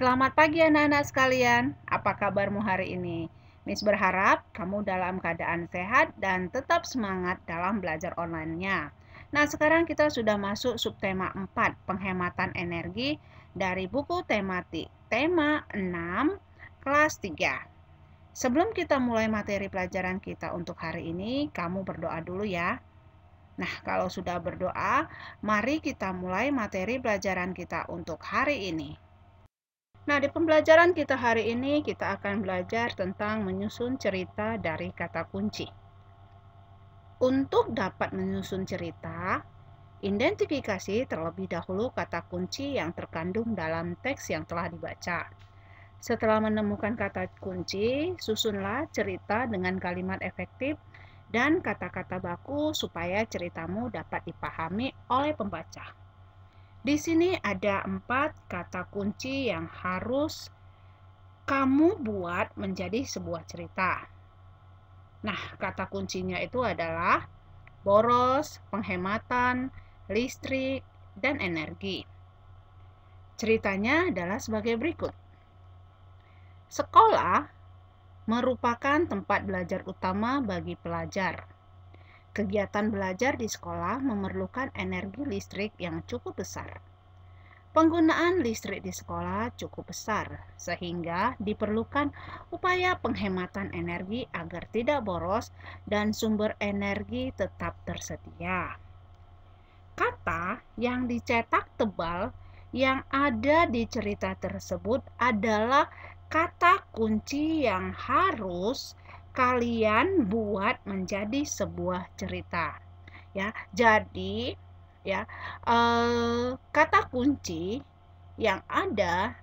Selamat pagi anak-anak sekalian. Apa kabarmu hari ini? Miss berharap kamu dalam keadaan sehat dan tetap semangat dalam belajar online-nya. Nah, sekarang kita sudah masuk subtema 4, penghematan energi dari buku tematik tema 6 kelas 3. Sebelum kita mulai materi pelajaran kita untuk hari ini, kamu berdoa dulu ya. Nah, kalau sudah berdoa, mari kita mulai materi pelajaran kita untuk hari ini. Nah, di pembelajaran kita hari ini kita akan belajar tentang menyusun cerita dari kata kunci. Untuk dapat menyusun cerita, identifikasi terlebih dahulu kata kunci yang terkandung dalam teks yang telah dibaca. Setelah menemukan kata kunci, susunlah cerita dengan kalimat efektif dan kata-kata baku supaya ceritamu dapat dipahami oleh pembaca. Di sini ada empat kata kunci yang harus kamu buat menjadi sebuah cerita. Nah, kata kuncinya itu adalah boros, penghematan, listrik, dan energi. Ceritanya adalah sebagai berikut. Sekolah merupakan tempat belajar utama bagi pelajar. Kegiatan belajar di sekolah memerlukan energi listrik yang cukup besar. Penggunaan listrik di sekolah cukup besar, sehingga diperlukan upaya penghematan energi agar tidak boros dan sumber energi tetap tersedia. Kata yang dicetak tebal yang ada di cerita tersebut adalah kata kunci yang harus kalian buat menjadi sebuah cerita. Ya, jadi ya e, kata kunci yang ada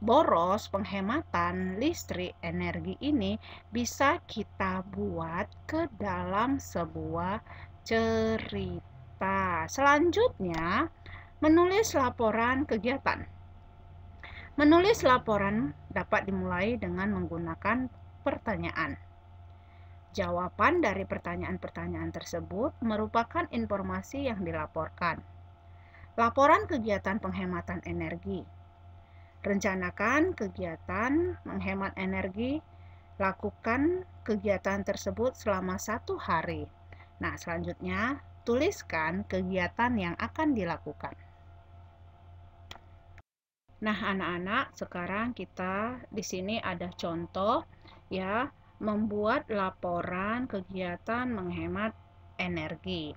boros penghematan listrik energi ini bisa kita buat ke dalam sebuah cerita. Selanjutnya, menulis laporan kegiatan. Menulis laporan dapat dimulai dengan menggunakan pertanyaan. Jawaban dari pertanyaan-pertanyaan tersebut merupakan informasi yang dilaporkan. Laporan kegiatan penghematan energi. Rencanakan kegiatan menghemat energi, lakukan kegiatan tersebut selama satu hari. Nah, selanjutnya tuliskan kegiatan yang akan dilakukan. Nah, anak-anak, sekarang kita di sini ada contoh ya, membuat laporan kegiatan menghemat energi.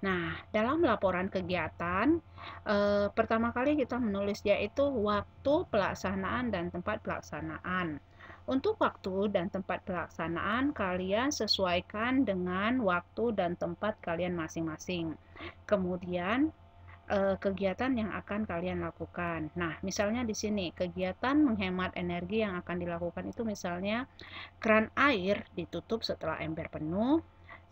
Nah, dalam laporan kegiatan, eh, pertama kali kita menulis yaitu waktu pelaksanaan dan tempat pelaksanaan. Untuk waktu dan tempat pelaksanaan, kalian sesuaikan dengan waktu dan tempat kalian masing-masing. Kemudian, Eh, kegiatan yang akan kalian lakukan. Nah, misalnya di sini kegiatan menghemat energi yang akan dilakukan itu misalnya keran air ditutup setelah ember penuh,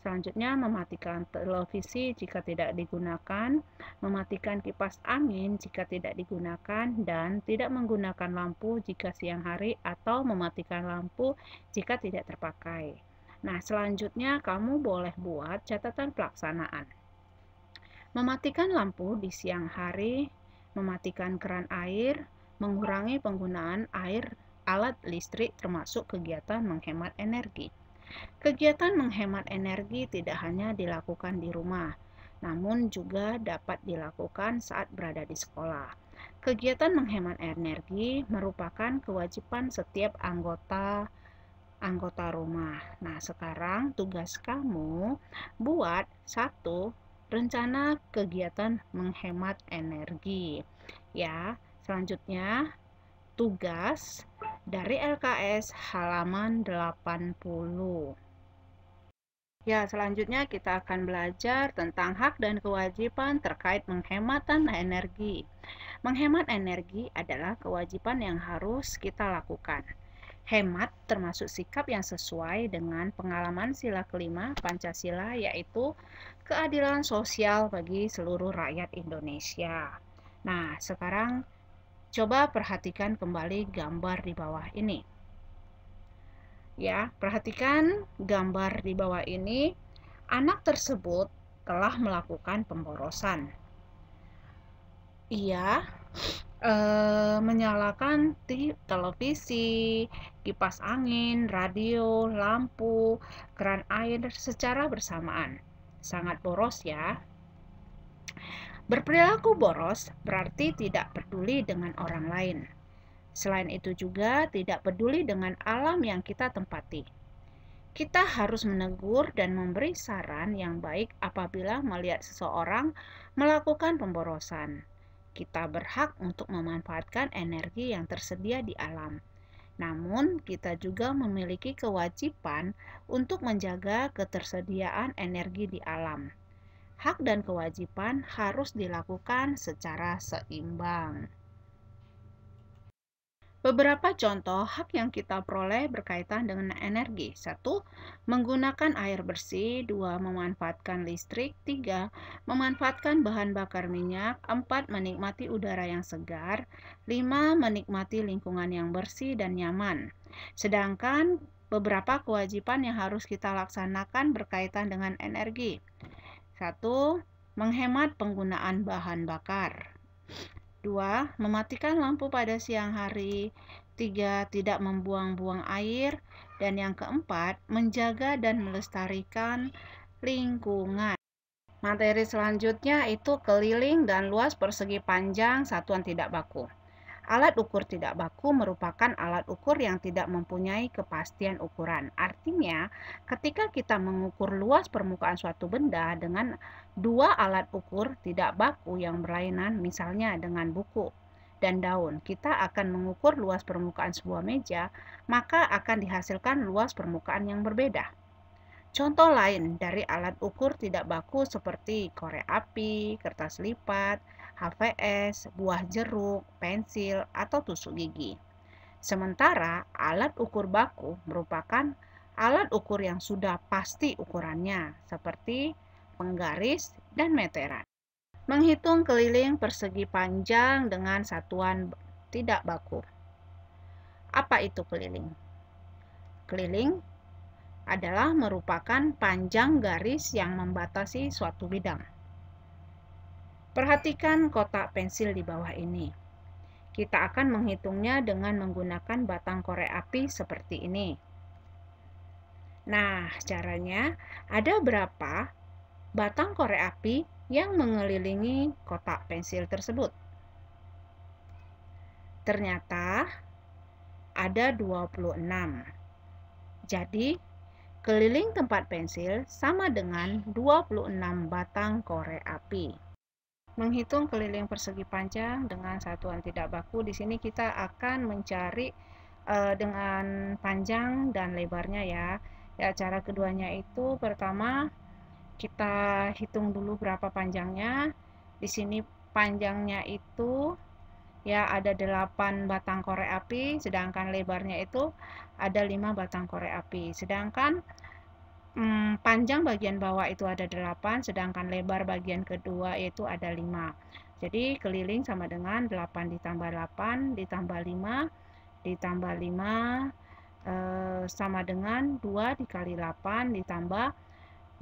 Selanjutnya, mematikan televisi jika tidak digunakan, mematikan kipas angin jika tidak digunakan, dan tidak menggunakan lampu jika siang hari atau mematikan lampu jika tidak terpakai. Nah, selanjutnya kamu boleh buat catatan pelaksanaan. Mematikan lampu di siang hari, mematikan keran air, mengurangi penggunaan air alat listrik termasuk kegiatan menghemat energi. Kegiatan menghemat energi tidak hanya dilakukan di rumah, namun juga dapat dilakukan saat berada di sekolah. Kegiatan menghemat energi merupakan kewajiban setiap anggota anggota rumah. Nah, sekarang tugas kamu buat satu rencana kegiatan menghemat energi. Ya, selanjutnya tugas dari LKS halaman 80. Ya, selanjutnya kita akan belajar tentang hak dan kewajiban terkait penghematan energi. Menghemat energi adalah kewajiban yang harus kita lakukan. Hemat termasuk sikap yang sesuai dengan pengalaman sila kelima Pancasila yaitu keadilan sosial bagi seluruh rakyat Indonesia. Nah, sekarang coba perhatikan kembali gambar di bawah ini. Ya, perhatikan gambar di bawah ini. Anak tersebut telah melakukan pemborosan. Ia e, menyalakan televisi, kipas angin, radio, lampu, keran air secara bersamaan sangat boros ya. Berperilaku boros berarti tidak peduli dengan orang lain. Selain itu juga tidak peduli dengan alam yang kita tempati. Kita harus menegur dan memberi saran yang baik apabila melihat seseorang melakukan pemborosan. Kita berhak untuk memanfaatkan energi yang tersedia di alam. Namun, kita juga memiliki kewajiban untuk menjaga ketersediaan energi di alam. Hak dan kewajiban harus dilakukan secara seimbang. Beberapa contoh hak yang kita peroleh berkaitan dengan energi. 1. Menggunakan air bersih. 2. Memanfaatkan listrik. 3. Memanfaatkan bahan bakar minyak. 4. Menikmati udara yang segar. 5. Menikmati lingkungan yang bersih dan nyaman. Sedangkan beberapa kewajiban yang harus kita laksanakan berkaitan dengan energi. 1. Menghemat penggunaan bahan bakar. 2. Mematikan lampu pada siang hari. 3. Tidak membuang-buang air. Dan yang keempat, menjaga dan melestarikan lingkungan. Materi selanjutnya itu keliling dan luas persegi panjang satuan tidak baku. Alat ukur tidak baku merupakan alat ukur yang tidak mempunyai kepastian ukuran. Artinya, ketika kita mengukur luas permukaan suatu benda dengan dua alat ukur tidak baku yang berlainan, misalnya dengan buku dan daun, kita akan mengukur luas permukaan sebuah meja, maka akan dihasilkan luas permukaan yang berbeda. Contoh lain dari alat ukur tidak baku seperti korek api, kertas lipat, HVS, buah jeruk, pensil, atau tusuk gigi. Sementara alat ukur baku merupakan alat ukur yang sudah pasti ukurannya, seperti penggaris dan meteran. Menghitung keliling persegi panjang dengan satuan tidak baku. Apa itu keliling? Keliling adalah merupakan panjang garis yang membatasi suatu bidang. Perhatikan kotak pensil di bawah ini. Kita akan menghitungnya dengan menggunakan batang korek api seperti ini. Nah, caranya ada berapa batang korek api yang mengelilingi kotak pensil tersebut? Ternyata ada 26. Jadi, keliling tempat pensil sama dengan 26 batang korek api. Menghitung keliling persegi panjang dengan satuan tidak baku, di sini kita akan mencari e, dengan panjang dan lebarnya ya. Ya, cara keduanya itu pertama kita hitung dulu berapa panjangnya. Di sini panjangnya itu ya ada 8 batang korek api, sedangkan lebarnya itu ada 5 batang korek api. Sedangkan hmm, panjang bagian bawah itu ada 8 sedangkan lebar bagian kedua itu ada 5 jadi keliling sama dengan 8 ditambah 8 ditambah 5 ditambah 5 eh, sama dengan 2 dikali 8 ditambah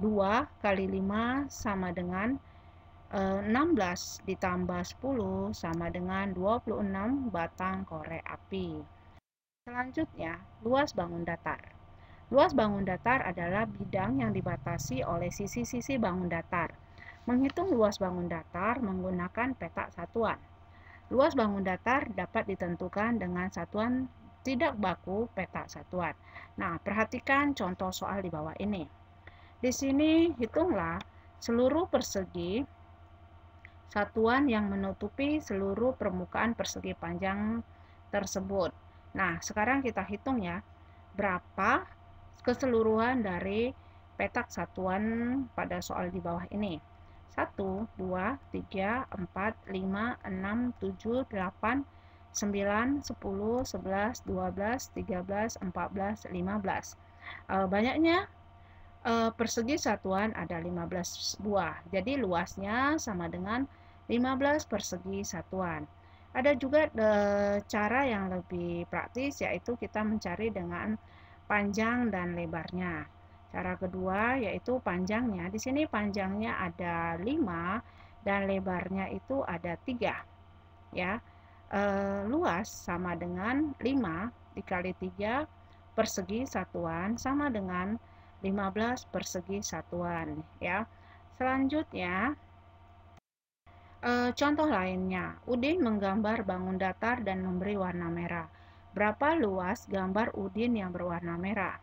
2 kali 5 sama dengan eh, 16 ditambah 10 sama dengan 26 batang korek api. Selanjutnya, luas bangun datar. Luas bangun datar adalah bidang yang dibatasi oleh sisi-sisi bangun datar. Menghitung luas bangun datar menggunakan peta satuan. Luas bangun datar dapat ditentukan dengan satuan tidak baku peta satuan. Nah, perhatikan contoh soal di bawah ini. Di sini hitunglah seluruh persegi satuan yang menutupi seluruh permukaan persegi panjang tersebut. Nah, sekarang kita hitung ya, berapa keseluruhan dari petak satuan pada soal di bawah ini. 1, 2, 3, 4, 5, 6, 7, 8, 9, 10, 11, 12, 13, 14, 15. Uh, banyaknya uh, persegi satuan ada 15 buah. Jadi luasnya sama dengan 15 persegi satuan. Ada juga uh, cara yang lebih praktis yaitu kita mencari dengan panjang dan lebarnya. Cara kedua yaitu panjangnya. Di sini panjangnya ada 5 dan lebarnya itu ada 3. Ya. E, luas sama dengan 5 dikali 3 persegi satuan sama dengan 15 persegi satuan ya. Selanjutnya e, contoh lainnya, Udin menggambar bangun datar dan memberi warna merah berapa luas gambar Udin yang berwarna merah.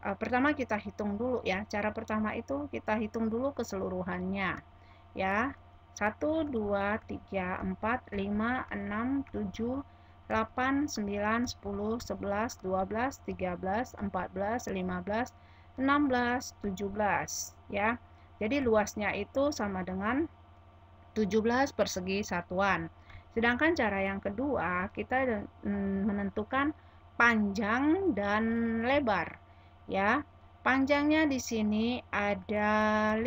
E, pertama kita hitung dulu ya. Cara pertama itu kita hitung dulu keseluruhannya. Ya. 1 2 3 4 5 6 7 8 9 10 11 12 13 14 15 16 17 ya. Jadi luasnya itu sama dengan 17 persegi satuan. Sedangkan cara yang kedua, kita mm, menentukan panjang dan lebar. Ya, panjangnya di sini ada 5,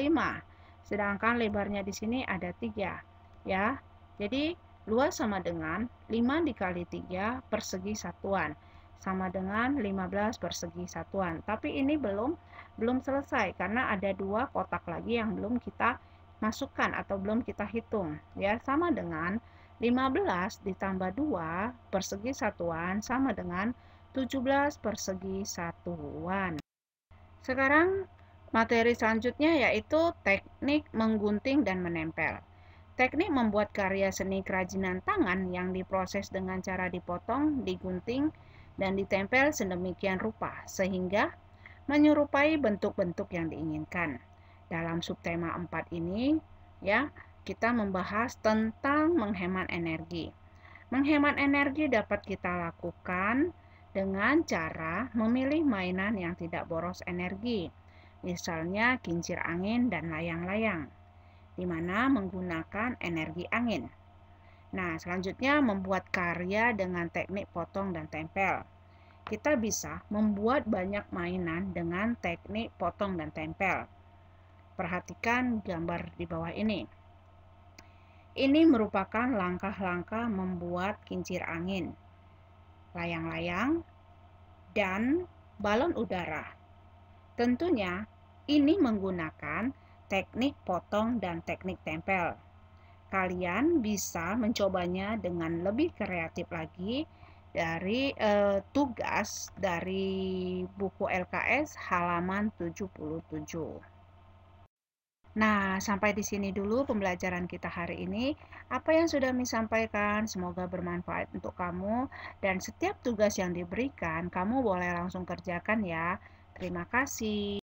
sedangkan lebarnya di sini ada 3. Ya, jadi luas sama dengan 5 dikali 3 persegi satuan sama dengan 15 persegi satuan. Tapi ini belum belum selesai karena ada dua kotak lagi yang belum kita masukkan atau belum kita hitung. Ya, sama dengan 15 ditambah 2 persegi satuan sama dengan 17 persegi satuan. Sekarang materi selanjutnya yaitu teknik menggunting dan menempel. Teknik membuat karya seni kerajinan tangan yang diproses dengan cara dipotong, digunting, dan ditempel sedemikian rupa sehingga menyerupai bentuk-bentuk yang diinginkan. Dalam subtema 4 ini, ya, kita membahas tentang menghemat energi. Menghemat energi dapat kita lakukan dengan cara memilih mainan yang tidak boros energi, misalnya kincir angin dan layang-layang, di mana menggunakan energi angin. Nah, selanjutnya membuat karya dengan teknik potong dan tempel. Kita bisa membuat banyak mainan dengan teknik potong dan tempel. Perhatikan gambar di bawah ini. Ini merupakan langkah-langkah membuat kincir angin, layang-layang, dan balon udara. Tentunya, ini menggunakan teknik potong dan teknik tempel. Kalian bisa mencobanya dengan lebih kreatif lagi dari eh, tugas dari buku LKS halaman 77. Nah, sampai di sini dulu pembelajaran kita hari ini. Apa yang sudah Miss sampaikan semoga bermanfaat untuk kamu dan setiap tugas yang diberikan kamu boleh langsung kerjakan ya. Terima kasih.